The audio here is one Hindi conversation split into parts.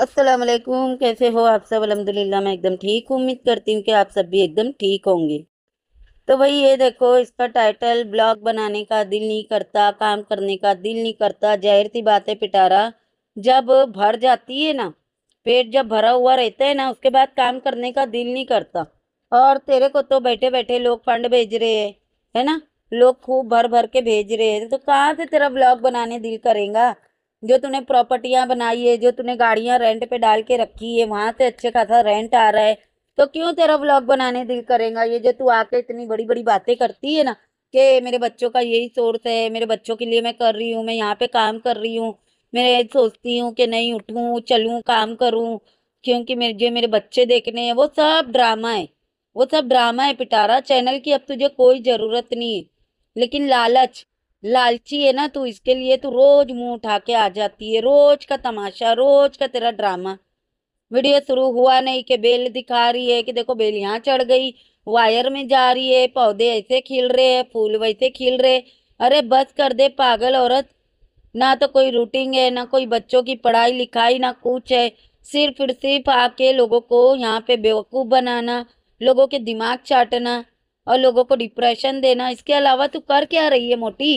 वालेकुम कैसे हो आप सब अलहमदिल्ला मैं एकदम ठीक हूँ उम्मीद करती हूँ कि आप सब भी एकदम ठीक होंगे तो वही ये देखो इसका टाइटल ब्लॉग बनाने का दिल नहीं करता काम करने का दिल नहीं करता जाहिर सी बातें पिटारा जब भर जाती है ना पेट जब भरा हुआ रहता है ना उसके बाद काम करने का दिल नहीं करता और तेरे को तो बैठे बैठे लोग फंड भेज रहे है, है ना लोग खूब भर भर के भेज रहे हैं तो कहाँ से तेरा ब्लॉग बनाने दिल करेगा जो तूने प्रॉपर्टियाँ बनाई है जो तूने गाड़ियाँ रेंट पे डाल के रखी है वहाँ से अच्छे खासा रेंट आ रहा है तो क्यों तेरा व्लॉग बनाने दिल करेगा ये जो तू आके इतनी बड़ी बड़ी बातें करती है ना कि मेरे बच्चों का यही सोर्स है मेरे बच्चों के लिए मैं कर रही हूँ मैं यहाँ पे काम कर रही हूँ मैं सोचती हूँ कि नहीं उठूँ चलूँ काम करूँ क्योंकि मेरे जो मेरे बच्चे देखने हैं वो सब ड्रामा है वो सब ड्रामा है पिटारा चैनल की अब तुझे कोई ज़रूरत नहीं है लेकिन लालच लालची है ना तो इसके लिए तो रोज मुंह उठा के आ जाती है रोज का तमाशा रोज का तेरा ड्रामा वीडियो शुरू हुआ नहीं कि बेल दिखा रही है कि देखो बेल यहाँ चढ़ गई वायर में जा रही है पौधे ऐसे खिल रहे हैं फूल वैसे खिल रहे अरे बस कर दे पागल औरत ना तो कोई रूटीन है ना कोई बच्चों की पढ़ाई लिखाई ना कुछ है सिर्फ और सिर्फ आके लोगों को यहाँ पे बेवकूफ़ बनाना लोगों के दिमाग चाटना और लोगों को डिप्रेशन देना इसके अलावा तू कर क्या रही है मोटी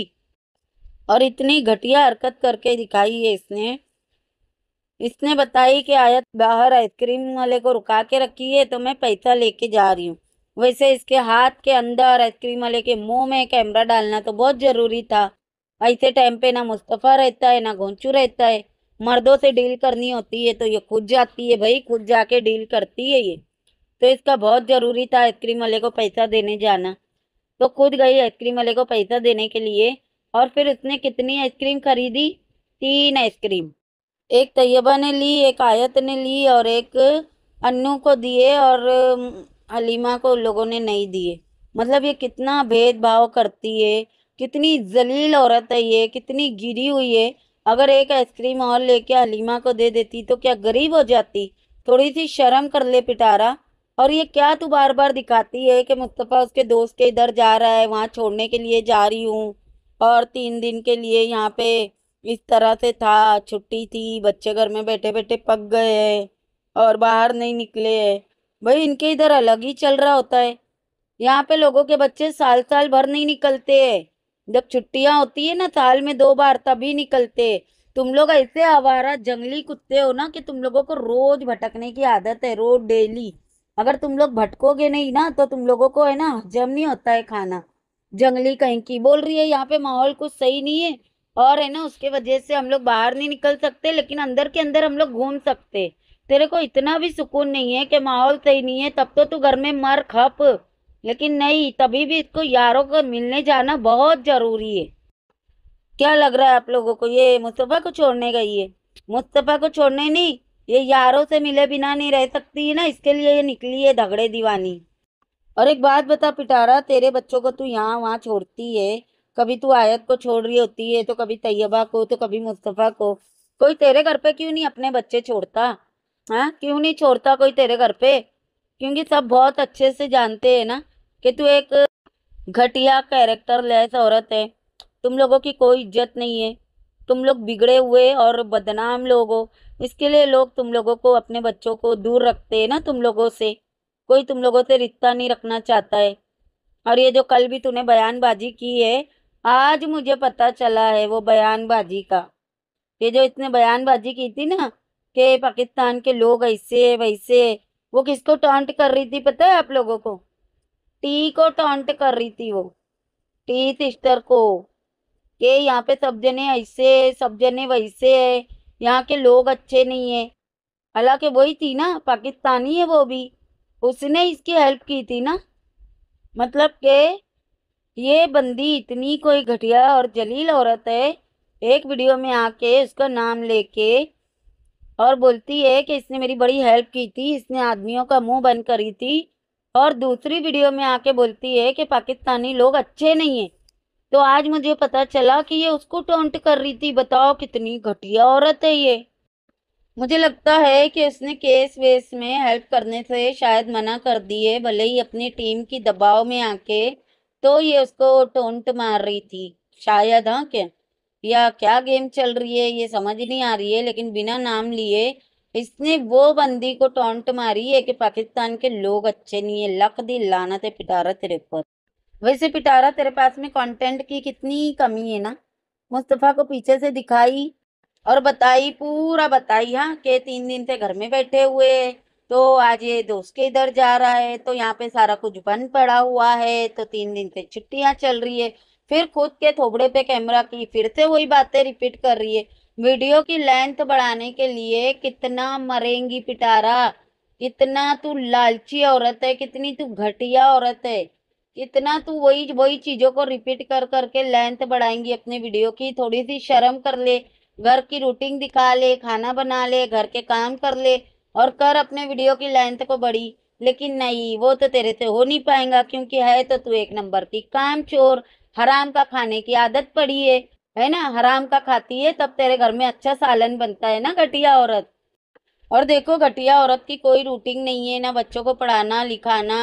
और इतनी घटिया हरकत करके दिखाई है इसने इसने बताई कि आयत बाहर आइसक्रीम वाले को रुका के रखी है तो मैं पैसा लेके जा रही हूँ वैसे इसके हाथ के अंदर आइसक्रीम वाले के मुंह में कैमरा डालना तो बहुत ज़रूरी था ऐसे टाइम पे ना मुस्तफ़ा रहता है ना घोंचू रहता है मर्दों से डील करनी होती है तो ये खुद जाती है भाई खुद जाके डील करती है ये तो इसका बहुत ज़रूरी था आइसक्रीम वाले को पैसा देने जाना तो खुद गई आइसक्रीम वाले को पैसा देने के लिए और फिर उसने कितनी आइसक्रीम खरीदी तीन आइसक्रीम एक तैयबा ने ली एक आयत ने ली और एक अन्नू को दिए और हलीमा को लोगों ने नहीं दिए मतलब ये कितना भेदभाव करती है कितनी जलील औरत है ये कितनी गिरी हुई है अगर एक आइसक्रीम और लेके हलीमा को दे देती तो क्या गरीब हो जाती थोड़ी सी शर्म कर ले पिटारा और ये क्या तू बार बार दिखाती है कि मुस्तफ़ा उसके दोस्त के इधर जा रहा है वहाँ छोड़ने के लिए जा रही हूँ और तीन दिन के लिए यहाँ पे इस तरह से था छुट्टी थी बच्चे घर में बैठे बैठे पक गए हैं और बाहर नहीं निकले है भाई इनके इधर अलग ही चल रहा होता है यहाँ पे लोगों के बच्चे साल साल भर नहीं निकलते हैं जब छुट्टियाँ होती है ना साल में दो बार तभी निकलते तुम लोग ऐसे आवारा जंगली कुत्ते हो ना कि तुम लोगों को रोज भटकने की आदत है रोज डेली अगर तुम लोग भटकोगे नहीं ना तो तुम लोगों को है ना हजम नहीं होता है खाना जंगली कहीं की बोल रही है यहाँ पे माहौल कुछ सही नहीं है और है ना उसके वजह से हम लोग बाहर नहीं निकल सकते लेकिन अंदर के अंदर हम लोग घूम सकते तेरे को इतना भी सुकून नहीं है कि माहौल सही नहीं है तब तो तू घर में मर खप लेकिन नहीं तभी भी इसको यारों को मिलने जाना बहुत ज़रूरी है क्या लग रहा है आप लोगों को ये मुस्तफ़ा को छोड़ने गई है मुस्तफ़ा को छोड़ने नहीं ये यारों से मिले बिना नहीं रह सकती है ना इसके लिए ये निकली है झगड़े दीवानी और एक बात बता पिटारा तेरे बच्चों को तू यहाँ वहाँ छोड़ती है कभी तू आयत को छोड़ रही होती है तो कभी तैयबा को तो कभी मुस्तफ़ा को कोई तेरे घर पे क्यों नहीं अपने बच्चे छोड़ता हाँ क्यों नहीं छोड़ता कोई तेरे घर पे क्योंकि सब बहुत अच्छे से जानते हैं ना कि तू एक घटिया कैरेक्टर लेस औरत है तुम लोगों की कोई इज्जत नहीं है तुम लोग बिगड़े हुए और बदनाम लोग हो इसके लिए लोग तुम लोगों को अपने बच्चों को दूर रखते हैं ना तुम लोगों से कोई तुम लोगों से रिश्ता नहीं रखना चाहता है और ये जो कल भी तूने बयानबाजी की है आज मुझे पता चला है वो बयानबाजी का ये जो इतने बयानबाजी की थी ना कि पाकिस्तान के लोग ऐसे वैसे वो किसको टॉन्ट कर रही थी पता है आप लोगों को टी को टॉन्ट कर रही थी वो टी सिस्टर को के यहाँ पे सब जने ऐसे सब जने वैसे है यहाँ के लोग अच्छे नहीं है हालांकि वही थी ना पाकिस्तानी है वो भी उसने इसकी हेल्प की थी ना मतलब के ये बंदी इतनी कोई घटिया और जलील औरत है एक वीडियो में आके उसका नाम लेके और बोलती है कि इसने मेरी बड़ी हेल्प की थी इसने आदमियों का मुंह बंद करी थी और दूसरी वीडियो में आके बोलती है कि पाकिस्तानी लोग अच्छे नहीं हैं तो आज मुझे पता चला कि ये उसको टोंट कर रही थी बताओ कितनी घटिया औरत है ये मुझे लगता है कि उसने केस वेस में हेल्प करने से शायद मना कर दिए भले ही अपनी टीम की दबाव में आके तो ये उसको टोंट मार रही थी शायद हाँ क्या या क्या गेम चल रही है ये समझ नहीं आ रही है लेकिन बिना नाम लिए इसने वो बंदी को टोंट मारी है कि पाकिस्तान के लोग अच्छे नहीं है लख दी लाना थे पिटारा तेरे पर वैसे पिटारा तेरे पास में कंटेंट की कितनी कमी है ना मुस्तफ़ा को पीछे से दिखाई और बताई पूरा बताई हाँ कि तीन दिन से घर में बैठे हुए तो आज ये दोस्त के इधर जा रहा है तो यहाँ पे सारा कुछ बंद पड़ा हुआ है तो तीन दिन से छुट्टियाँ चल रही है फिर खुद के थोबड़े पे कैमरा की फिर से वही बातें रिपीट कर रही है वीडियो की लेंथ बढ़ाने के लिए कितना मरेंगी पिटारा कितना तू लालची औरत है कितनी तू घटिया औरत है कितना तू वही वही चीज़ों को रिपीट कर करके लेंथ बढ़ाएंगी अपने वीडियो की थोड़ी सी शर्म कर ले घर की रूटीन दिखा ले खाना बना ले घर के काम कर ले और कर अपने वीडियो की लेंथ को बढ़ी लेकिन नहीं वो तो तेरे से हो नहीं पाएगा क्योंकि है तो तू एक नंबर की काम चोर हराम का खाने की आदत पड़ी है है ना हराम का खाती है तब तेरे घर में अच्छा सालन बनता है ना घटिया औरत और देखो घटिया औरत की कोई रूटीन नहीं है ना बच्चों को पढ़ाना लिखाना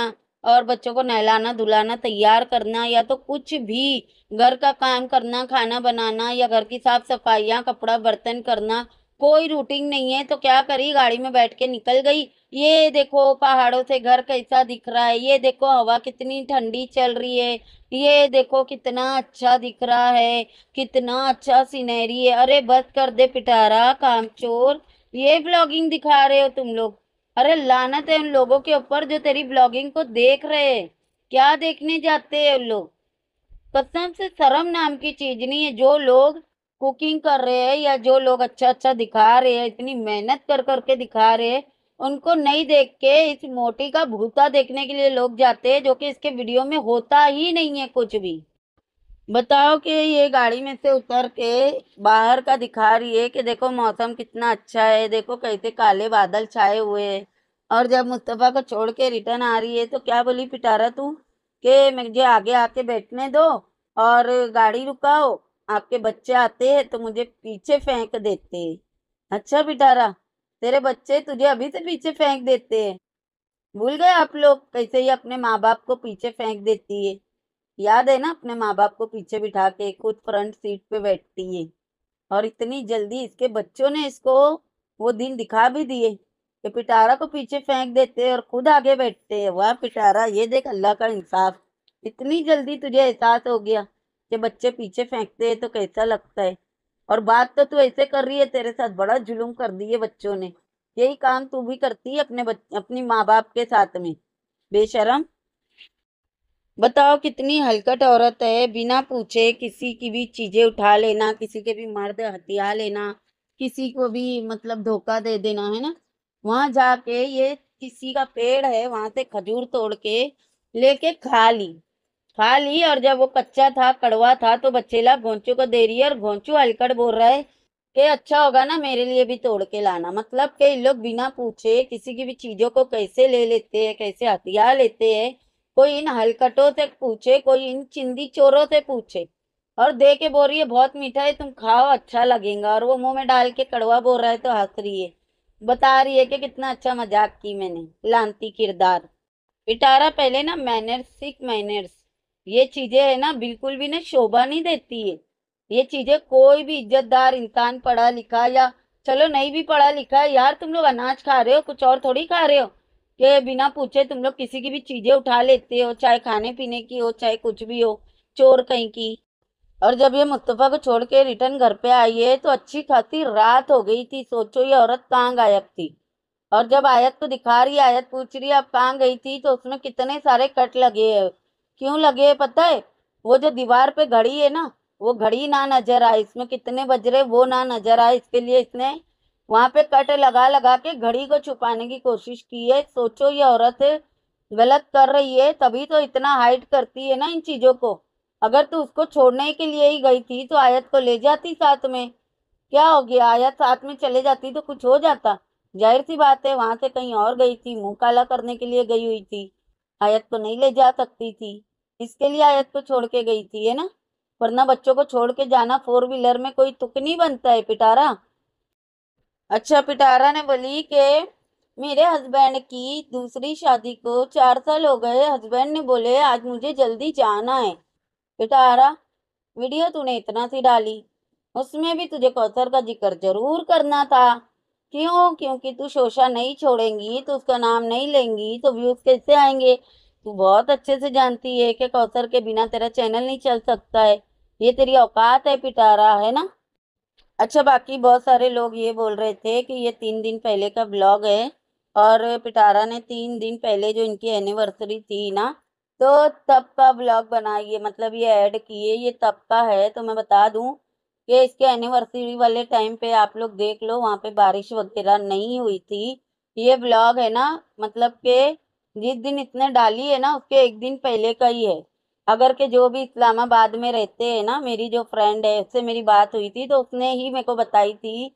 और बच्चों को नहलाना धुलाना तैयार करना या तो कुछ भी घर का काम करना खाना बनाना या घर की साफ सफाइयाँ कपड़ा बर्तन करना कोई रूटीन नहीं है तो क्या करी गाड़ी में बैठ के निकल गई ये देखो पहाड़ों से घर कैसा दिख रहा है ये देखो हवा कितनी ठंडी चल रही है ये देखो कितना अच्छा दिख रहा है कितना अच्छा सीनरी है अरे बस कर दे पिटारा काम चोर ये ब्लॉगिंग दिखा रहे हो तुम लोग अरे लानत है उन लोगों के ऊपर जो तेरी ब्लॉगिंग को देख रहे हैं क्या देखने जाते हैं लोग कसम से शर्म नाम की चीज नहीं है जो लोग कुकिंग कर रहे हैं या जो लोग अच्छा अच्छा दिखा रहे हैं इतनी मेहनत कर करके दिखा रहे हैं उनको नहीं देख के इस मोटी का भूता देखने के लिए लोग जाते हैं जो कि इसके वीडियो में होता ही नहीं है कुछ भी बताओ कि ये गाड़ी में से उतर के बाहर का दिखा रही है कि देखो मौसम कितना अच्छा है देखो कैसे काले बादल छाए हुए है और जब मुस्तफ़ा को छोड़ के रिटर्न आ रही है तो क्या बोली पिटारा तू कि मुझे आगे आके बैठने दो और गाड़ी रुकाओ आपके बच्चे आते हैं तो मुझे पीछे फेंक देते अच्छा पिटारा तेरे बच्चे तुझे अभी से पीछे फेंक देते हैं भूल गए आप लोग कैसे ही अपने माँ बाप को पीछे फेंक देती है याद है ना अपने माँ बाप को पीछे बिठा के खुद फ्रंट सीट पे बैठती है और इतनी जल्दी इसके बच्चों ने इसको वो दिन दिखा भी दिए कि पिटारा को पीछे फेंक देते और खुद आगे बैठते है वाह पिटारा ये देख अल्लाह का इंसाफ इतनी जल्दी तुझे एहसास हो गया कि बच्चे पीछे फेंकते है तो कैसा लगता है और बात तो तू ऐसे कर रही है तेरे साथ बड़ा जुलूम कर दिए बच्चों ने यही काम तू भी करती है अपने बच, अपनी माँ बाप के साथ में बेशरम बताओ कितनी हलकट औरत है बिना पूछे किसी की भी चीज़ें उठा लेना किसी के भी मर्द हथियार लेना किसी को भी मतलब धोखा दे देना है ना वहाँ जाके ये किसी का पेड़ है वहाँ से खजूर तोड़ के लेके खा ली खा ली और जब वो कच्चा था कड़वा था तो बच्चेला घोंचू को दे रही है और घोंचू हलकट बोल रहा है कि अच्छा होगा ना मेरे लिए भी तोड़ के लाना मतलब कि लोग बिना पूछे किसी की भी चीज़ों को कैसे ले लेते हैं कैसे हथियार लेते हैं कोई इन हलकटों से पूछे कोई इन चिंदी चोरों से पूछे और दे के बोल रही है बहुत मीठा है तुम खाओ अच्छा लगेगा और वो मुंह में डाल के कड़वा बोल रहा है तो हंस रही है बता रही है कि कितना अच्छा मजाक की मैंने लांती किरदार पिटारा पहले ना मैनर्स सिक मैनर्स ये चीजें है ना बिल्कुल भी ना शोभा नहीं देती है ये चीजें कोई भी इज्जतदार इंसान पढ़ा लिखा या चलो नहीं भी पढ़ा लिखा यार तुम लोग अनाज खा रहे हो कुछ और थोड़ी खा रहे हो के बिना पूछे तुम लोग किसी की भी चीज़ें उठा लेते हो चाहे खाने पीने की हो चाहे कुछ भी हो चोर कहीं की और जब ये मुस्तफ़ा को छोड़ के रिटर्न घर पे आई है तो अच्छी खासी रात हो गई थी सोचो ये औरत कहाँ गायब थी और जब आयत को दिखा रही आयत पूछ रही आप कहाँ गई थी तो उसमें कितने सारे कट लगे है क्यों लगे है पता है वो जो दीवार पे घड़ी है ना वो घड़ी ना नजर आए इसमें कितने बज रहे वो ना नजर आए इसके लिए इसने वहाँ पे कट लगा लगा के घड़ी को छुपाने की कोशिश की है सोचो ये औरत गलत कर रही है तभी तो इतना हाइड करती है ना इन चीज़ों को अगर तू उसको छोड़ने के लिए ही गई थी तो आयत को ले जाती साथ में क्या हो गया आयत साथ में चले जाती तो कुछ हो जाता जाहिर सी बात है वहाँ से कहीं और गई थी मुंह काला करने के लिए गई हुई थी आयत को नहीं ले जा सकती थी इसके लिए आयत को छोड़ के गई थी है ना वरना बच्चों को छोड़ के जाना फोर व्हीलर में कोई तुक नहीं बनता है पिटारा अच्छा पिटारा ने बोली कि मेरे हस्बैंड की दूसरी शादी को चार साल हो गए हस्बैंड ने बोले आज मुझे जल्दी जाना है पिटारा वीडियो तूने इतना सी डाली उसमें भी तुझे कौसर का जिक्र जरूर करना था क्यों क्योंकि तू शोशा नहीं छोड़ेंगी तो उसका नाम नहीं लेंगी तो व्यूज कैसे आएंगे तू बहुत अच्छे से जानती है कि कौसर के बिना तेरा चैनल नहीं चल सकता है ये तेरी औकात है पिटारा है ना अच्छा बाकी बहुत सारे लोग ये बोल रहे थे कि ये तीन दिन पहले का ब्लॉग है और पिटारा ने तीन दिन पहले जो इनकी एनिवर्सरी थी ना तो तब का ब्लॉग बनाइए मतलब ये ऐड किए ये तब का है तो मैं बता दूं कि इसके एनिवर्सरी वाले टाइम पे आप लोग देख लो वहाँ पे बारिश वगैरह नहीं हुई थी ये ब्लॉग है ना मतलब के जिस दिन इसने डाली है ना उसके एक दिन पहले का ही है अगर के जो भी इस्लामाबाद में रहते हैं ना मेरी जो फ्रेंड है उससे मेरी बात हुई थी तो उसने ही मेरे को बताई थी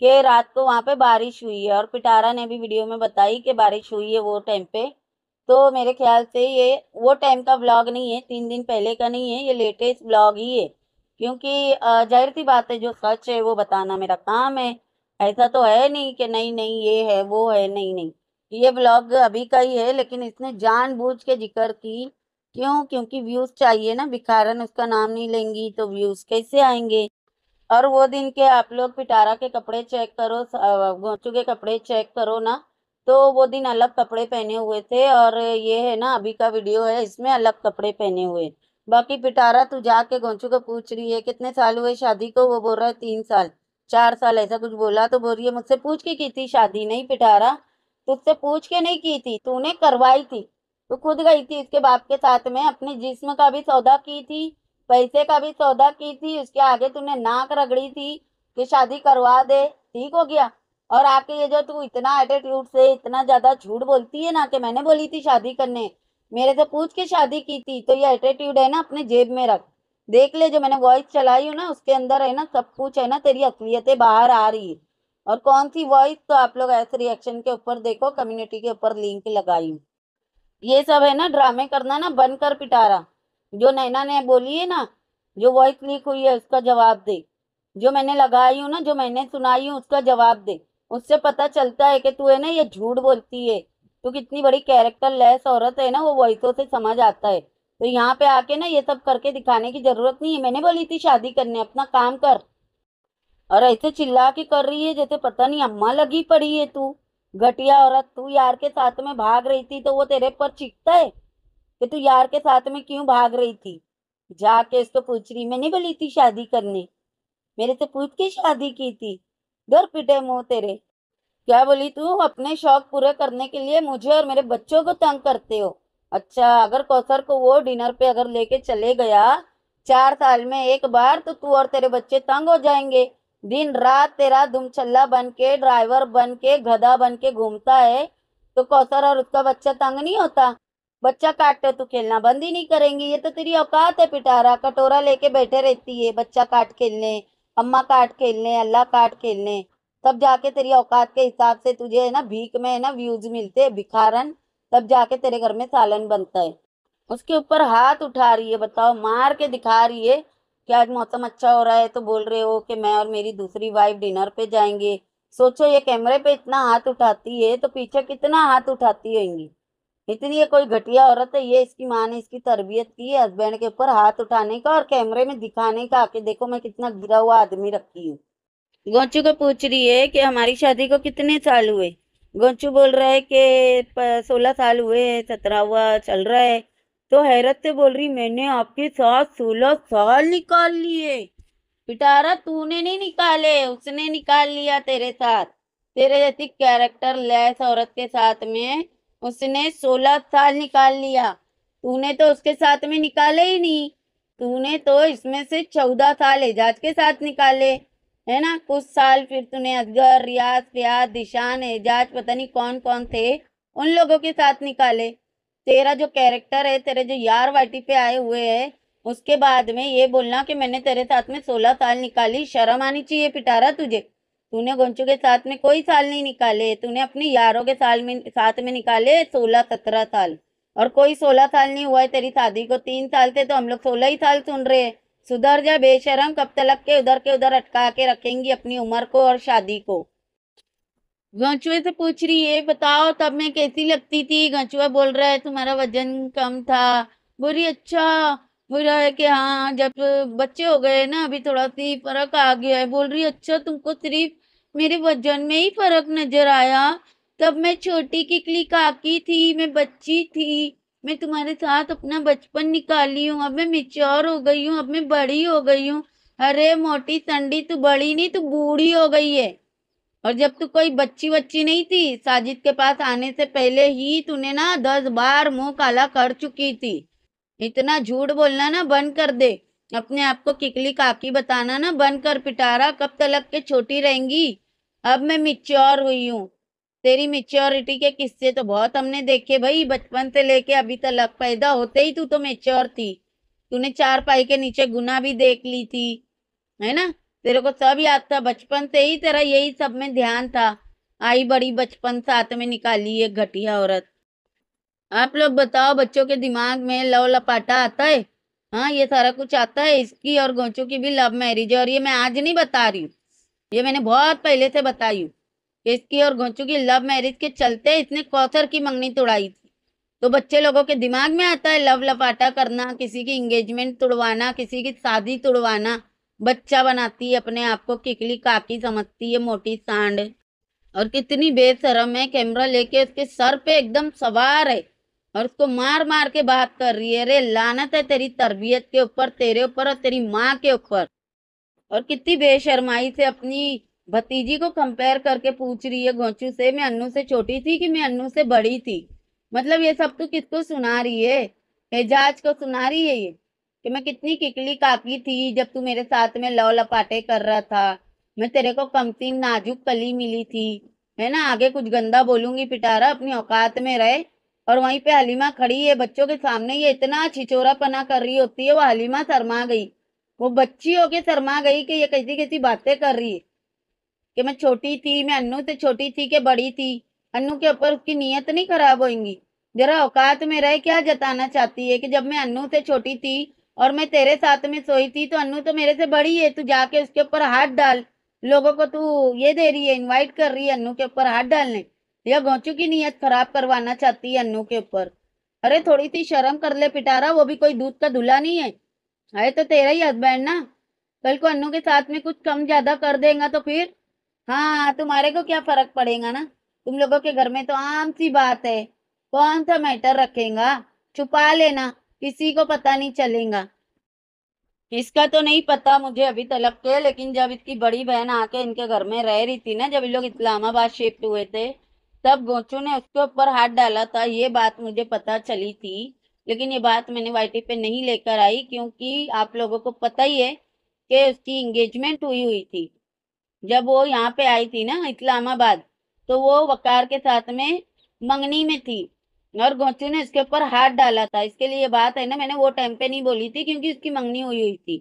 कि रात को वहाँ पे बारिश हुई है और पिटारा ने भी वीडियो में बताई कि बारिश हुई है वो टाइम पे तो मेरे ख्याल से ये वो टाइम का ब्लॉग नहीं है तीन दिन पहले का नहीं है ये लेटेस्ट ब्लॉग ही है क्योंकि जाहिर सी बात है जो सच है वो बताना मेरा काम है ऐसा तो है नहीं कि नहीं नहीं ये है वो है नहीं नहीं ये ब्लॉग अभी का ही है लेकिन इसने जानबूझ के जिक्र की क्यों क्योंकि व्यूज चाहिए ना भिखारन उसका नाम नहीं लेंगी तो व्यूज कैसे आएंगे और वो दिन के आप लोग पिटारा के कपड़े चेक करो घोचू के कपड़े चेक करो ना तो वो दिन अलग कपड़े पहने हुए थे और ये है ना अभी का वीडियो है इसमें अलग कपड़े पहने हुए बाकी पिटारा तू जाके घोचू को पूछ रही है कितने साल हुए शादी को वो बोल रहा है तीन साल चार साल ऐसा कुछ बोला तो बोल रही है मुझसे पूछ के की थी शादी नहीं पिटारा तुझसे पूछ के नहीं की थी तूने करवाई थी तो खुद गई थी उसके बाप के साथ में अपने जिस्म का भी सौदा की थी पैसे का भी सौदा की थी उसके आगे तूने नाक रगड़ी थी कि शादी करवा दे ठीक हो गया और आके ये जो तू इतना एटीट्यूड से इतना ज्यादा झूठ बोलती है ना कि मैंने बोली थी शादी करने मेरे से पूछ के शादी की थी तो ये एटीट्यूड है ना अपने जेब में रख देख ले जो मैंने वॉइस चलाई हूँ ना उसके अंदर है ना सब कुछ है ना तेरी असलियतें बाहर आ रही है और कौन सी वॉइस तो आप लोग ऐसे रिएक्शन के ऊपर देखो कम्युनिटी के ऊपर लिंक लगाई ये सब है ना ड्रामे करना ना बंद कर पिटारा जो नैना ने बोली है ना जो वॉइस लीक हुई है उसका जवाब दे जो मैंने लगाई हूँ ना जो मैंने सुनाई हूँ उसका जवाब दे उससे पता चलता है कि तू है ना ये झूठ बोलती है तू कितनी बड़ी कैरेक्टर लेस औरत है ना वो वॉइसों से समझ आता है तो यहाँ पे आके ना ये सब करके दिखाने की जरूरत नहीं है मैंने बोली थी शादी करने अपना काम कर और ऐसे चिल्ला के कर रही है जैसे पता नहीं अम्मा लगी पड़ी है तू घटिया औरत तू यार के साथ में भाग रही थी तो वो तेरे पर चीखता है कि तू यार के साथ में क्यों भाग रही थी जाके इसको तो पूछ रही मैंने बोली थी शादी करने मेरे से पूछ के शादी की थी दर पिटे मुंह तेरे क्या बोली तू अपने शौक पूरे करने के लिए मुझे और मेरे बच्चों को तंग करते हो अच्छा अगर कौसर को वो डिनर पे अगर लेके चले गया चार साल में एक बार तो तू और तेरे बच्चे तंग हो जाएंगे दिन रात तेरा दुमछल्ला बन के ड्राइवर बन के गधा बन के घूमता है तो कौसर और उसका बच्चा तंग नहीं होता बच्चा काटते तो खेलना बंद ही नहीं करेंगी ये तो तेरी औकात है पिटारा कटोरा लेके बैठे रहती है बच्चा काट खेलने अम्मा काट खेलने अल्लाह काट खेलने तब जाके तेरी औकात के हिसाब से तुझे है ना भीख में है ना व्यूज मिलते है भिखारन तब जाके तेरे घर में सालन बनता है उसके ऊपर हाथ उठा रही है बताओ मार के दिखा रही है कि आज मौसम अच्छा हो रहा है तो बोल रहे हो कि मैं और मेरी दूसरी वाइफ डिनर पे जाएंगे सोचो ये कैमरे पे इतना हाथ उठाती है तो पीछे कितना हाथ उठाती होंगी इतनी ये कोई घटिया औरत है ये इसकी माँ ने इसकी तरबियत की है हस्बैंड के ऊपर हाथ उठाने का और कैमरे में दिखाने का आके देखो मैं कितना गिरा हुआ आदमी रखी हूँ गोंचू को पूछ रही है कि हमारी शादी को कितने साल हुए गोंचू बोल रहा है कि सोलह साल हुए सत्रह हुआ चल रहा है तो हैरत से बोल रही मैंने आपके साथ सोलह साल निकाल लिए पिटारा तूने नहीं निकाले उसने निकाल लिया तेरे साथ तेरे जैसी कैरेक्टर लेस औरत के साथ में उसने सोलह साल निकाल लिया तूने तो उसके साथ में निकाले ही नहीं तूने तो इसमें से चौदह साल एजाज के साथ निकाले है ना कुछ साल फिर तूने असगर रियाज प्याज दिशान एजाज पता नहीं कौन कौन थे उन लोगों के साथ निकाले तेरा जो कैरेक्टर है तेरे जो यार वाटी पे आए हुए है उसके बाद में ये बोलना कि मैंने तेरे साथ में सोलह साल निकाली शर्म आनी चाहिए पिटारा तुझे तूने गोंचू के साथ में कोई साल नहीं निकाले तूने अपने यारों के साल में साथ में निकाले सोलह सत्रह साल और कोई सोलह साल नहीं हुआ है तेरी शादी को तीन साल थे तो हम लोग सोलह ही साल सुन रहे हैं सुधर जा बेशरम कब तलक के उधर के उधर अटका के रखेंगी अपनी उम्र को और शादी को गंचुए से पूछ रही है बताओ तब मैं कैसी लगती थी गंचुआ बोल रहा है तुम्हारा वजन कम था बोल रही अच्छा बोल रहा है कि हाँ जब बच्चे हो गए ना अभी थोड़ा सी फर्क आ गया है बोल रही अच्छा तुमको सिर्फ मेरे वजन में ही फर्क नजर आया तब मैं छोटी किकली काकी थी मैं बच्ची थी मैं तुम्हारे साथ अपना बचपन निकाली हूँ अब मैं मिच्योर हो गई हूँ अब मैं बड़ी हो गई हूँ अरे मोटी संडी तू बड़ी नहीं तू बूढ़ी हो गई है और जब तू कोई बच्ची बच्ची नहीं थी साजिद के पास आने से पहले ही तूने ना दस बार मुंह काला कर चुकी थी इतना झूठ बोलना ना बंद कर दे अपने आप को किकली काकी बताना ना बंद कर पिटारा कब तलक के छोटी रहेंगी अब मैं मिच्योर हुई हूँ तेरी मेच्योरिटी के किस्से तो बहुत हमने देखे भाई बचपन से लेके अभी तलक पैदा होते ही तू तो मेच्योर थी तूने चार पाई के नीचे गुना भी देख ली थी है ना तेरे को सब याद था बचपन से ही तेरा यही सब में ध्यान था आई बड़ी बचपन साथ में निकाली एक घटिया औरत आप लोग बताओ बच्चों के दिमाग में लव लपाटा आता है हाँ ये सारा कुछ आता है इसकी और गोचू की भी लव मैरिज है और ये मैं आज नहीं बता रही हूँ ये मैंने बहुत पहले से बताई हूँ इसकी और गोचू की लव मैरिज के चलते इसने कौथर की मंगनी तोड़ाई थी तो बच्चे लोगों के दिमाग में आता है लव लपाटा करना किसी की इंगेजमेंट तोड़वाना किसी की शादी तोड़वाना बच्चा बनाती है अपने आप को किकली काकी समझती है मोटी सांड और कितनी बेशरम है कैमरा लेके उसके सर पे एकदम सवार है और उसको मार मार के बात कर रही है अरे लानत है तेरी तरबियत के ऊपर तेरे ऊपर और तेरी माँ के ऊपर और कितनी बेशरमाई से अपनी भतीजी को कंपेयर करके पूछ रही है घोंचू से मैं अन्नू से छोटी थी कि मैं अन्नू से बड़ी थी मतलब ये सब तो किसको सुना रही है एजाज को सुना रही है ये कि मैं कितनी किकली काकी थी जब तू मेरे साथ में लौ लपाटे कर रहा था मैं तेरे को तीन नाजुक कली मिली थी है ना आगे कुछ गंदा बोलूंगी पिटारा अपनी औकात में रहे और वहीं पे हलीमा खड़ी है बच्चों के सामने ये इतना छिचोरा पना कर रही होती है वो हलीमा शर्मा गई वो बच्ची होके शर्मा गई कि ये कैसी कैसी बातें कर रही है कि मैं छोटी थी मैं अन्नू से छोटी थी कि बड़ी थी अन्नू के ऊपर उसकी नीयत नहीं खराब होगी जरा औकात में रहे क्या जताना चाहती है कि जब मैं अन्नू से छोटी थी और मैं तेरे साथ में सोई थी तो अन्नू तो मेरे से बड़ी है तू जाके उसके ऊपर हाथ डाल लोगों को तू ये दे रही है इनवाइट कर रही है अनु के ऊपर हाथ डालने यह गोचू की नीयत खराब करवाना चाहती है अनु के ऊपर अरे थोड़ी सी शर्म कर ले पिटारा वो भी कोई दूध का धुला नहीं है अरे तो तेरा ही हस्बैंड ना कल को अनु के साथ में कुछ कम ज्यादा कर देगा तो फिर हाँ तुम्हारे को क्या फर्क पड़ेगा ना तुम लोगों के घर में तो आम सी बात है कौन सा मैटर रखेगा छुपा लेना किसी को पता नहीं चलेगा इसका तो नहीं पता मुझे अभी तलक के लेकिन जब इसकी बड़ी बहन आके इनके घर में रह रही थी ना जब ये लोग इस्लामाबाद शिफ्ट हुए थे तब गोचू ने उसके ऊपर हाथ डाला था ये बात मुझे पता चली थी लेकिन ये बात मैंने वाइटी पे नहीं लेकर आई क्योंकि आप लोगों को पता ही है कि उसकी इंगेजमेंट हुई हुई थी जब वो यहाँ पे आई थी ना इस्लामाबाद तो वो वकार के साथ में मंगनी में थी और गोची ने इसके ऊपर हाथ डाला था इसके लिए बात है ना मैंने वो टाइम पे नहीं बोली थी क्योंकि इसकी मंगनी हुई हुई थी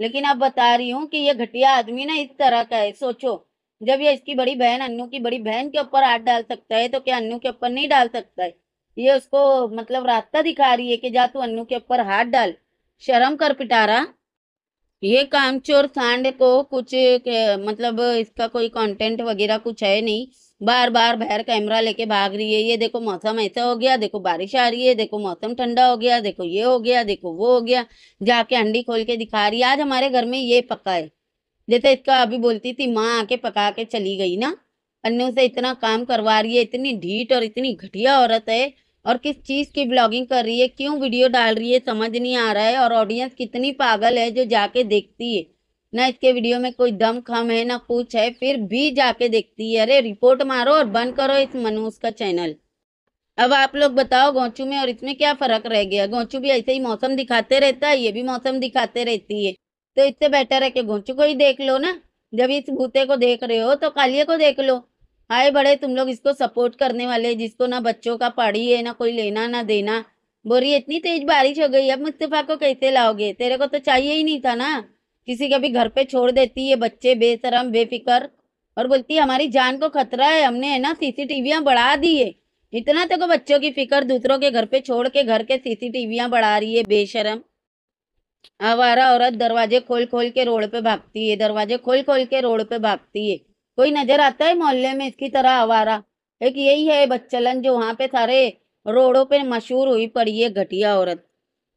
लेकिन अब बता रही हूँ कि ये घटिया आदमी ना इस तरह का है सोचो जब ये इसकी बड़ी बहन अन्नू की बड़ी बहन के ऊपर हाथ डाल सकता है तो क्या अन्नू के ऊपर नहीं डाल सकता है ये उसको मतलब रास्ता दिखा रही है कि जा तू अन्नू के ऊपर हाथ डाल शर्म कर पिटारा ये कामचोर सांड को कुछ मतलब इसका कोई कंटेंट वगैरह कुछ है नहीं बार बार बाहर कैमरा लेके भाग रही है ये देखो मौसम ऐसा हो गया देखो बारिश आ रही है देखो मौसम ठंडा हो गया देखो ये हो गया देखो वो हो गया जाके अंडी खोल के दिखा रही है आज हमारे घर में ये पका है जैसे इसका अभी बोलती थी माँ आके पका के चली गई ना अन्नू से इतना काम करवा रही है इतनी ढीट और इतनी घटिया औरत है और किस चीज़ की ब्लॉगिंग कर रही है क्यों वीडियो डाल रही है समझ नहीं आ रहा है और ऑडियंस कितनी पागल है जो जाके देखती है ना इसके वीडियो में कोई दम खम है ना कुछ है फिर भी जाके देखती है अरे रिपोर्ट मारो और बंद करो इस मनुष का चैनल अब आप लोग बताओ गोचू में और इसमें क्या फर्क रह गया गोंचू भी ऐसे ही मौसम दिखाते रहता है ये भी मौसम दिखाते रहती है तो इससे बेटर है कि गोंचू को ही देख लो ना जब इस भूते को देख रहे हो तो कालिए को देख लो हाय बड़े तुम लोग इसको सपोर्ट करने वाले जिसको ना बच्चों का पढ़ी है ना कोई लेना ना देना बोरी इतनी तेज बारिश हो गई अब मुस्तफ़ा को कैसे लाओगे तेरे को तो चाहिए ही नहीं था ना किसी के भी घर पे छोड़ देती है बच्चे बेशरम बेफिक्र और बोलती है हमारी जान को खतरा है हमने है ना सीसीटीवियां बढ़ा दी है इतना तक तो बच्चों की फिक्र दूसरों के घर पे छोड़ के घर के सीसीटीवियां बढ़ा रही है बेशरम आवारा औरत दरवाजे खोल खोल के रोड पे भागती है दरवाजे खोल खोल के रोड पे भागती है कोई नजर आता है मोहल्ले में इसकी तरह आवारा एक यही है बच्चलन जो वहाँ पे सारे रोडों पे मशहूर हुई पड़ी है घटिया औरत